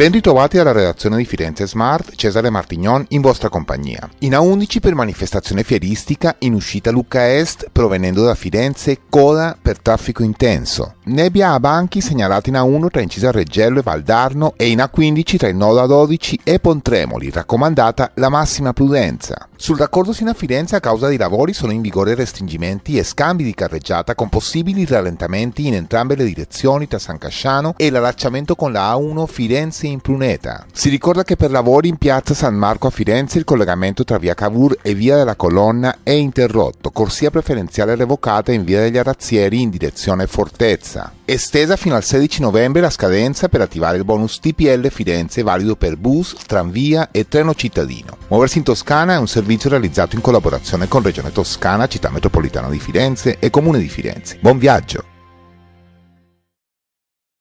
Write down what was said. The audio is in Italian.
Ben ritrovati alla redazione di Firenze Smart, Cesare Martignon in vostra compagnia. In A11 per manifestazione fieristica in uscita Lucca Est provenendo da Firenze, coda per traffico intenso. Nebbia a banchi segnalati in A1 tra Incisa Reggello e Valdarno e in A15 tra il a 12 e Pontremoli, raccomandata la massima prudenza. Sul raccordo sino a Firenze a causa dei lavori sono in vigore restringimenti e scambi di carreggiata con possibili rallentamenti in entrambe le direzioni tra San Casciano e l'allacciamento con la A1 Firenze in Pruneta. Si ricorda che per lavori in piazza San Marco a Firenze il collegamento tra via Cavour e via della Colonna è interrotto, corsia preferenziale revocata in via degli Arazzieri in direzione Fortezza. Estesa fino al 16 novembre la scadenza per attivare il bonus TPL Firenze valido per bus, tranvia e treno cittadino. Muoversi in Toscana è un servizio servizio realizzato in collaborazione con Regione Toscana, Città Metropolitana di Firenze e Comune di Firenze. Buon viaggio!